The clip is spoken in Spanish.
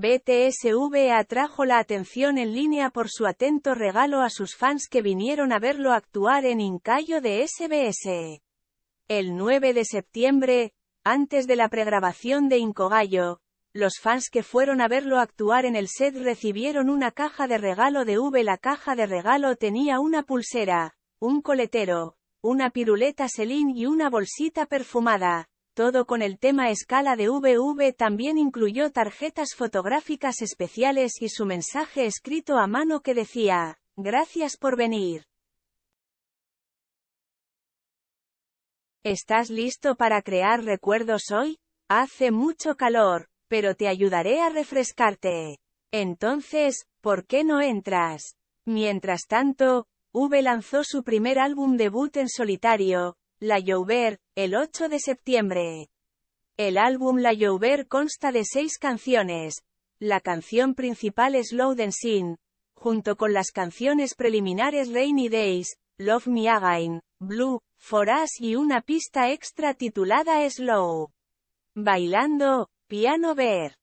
BTSV atrajo la atención en línea por su atento regalo a sus fans que vinieron a verlo actuar en Incayo de SBS. El 9 de septiembre, antes de la pregrabación de Incogallo, los fans que fueron a verlo actuar en el set recibieron una caja de regalo de V. La caja de regalo tenía una pulsera, un coletero, una piruleta Celine y una bolsita perfumada. Todo con el tema escala de VV también incluyó tarjetas fotográficas especiales y su mensaje escrito a mano que decía, gracias por venir. ¿Estás listo para crear recuerdos hoy? Hace mucho calor, pero te ayudaré a refrescarte. Entonces, ¿por qué no entras? Mientras tanto, V lanzó su primer álbum debut en solitario, la Jouver, el 8 de septiembre. El álbum La Jouver consta de seis canciones. La canción principal es Low and Sin, junto con las canciones preliminares Rainy Days, Love Me Again, Blue, For Us y una pista extra titulada Slow. Bailando, Piano Ver.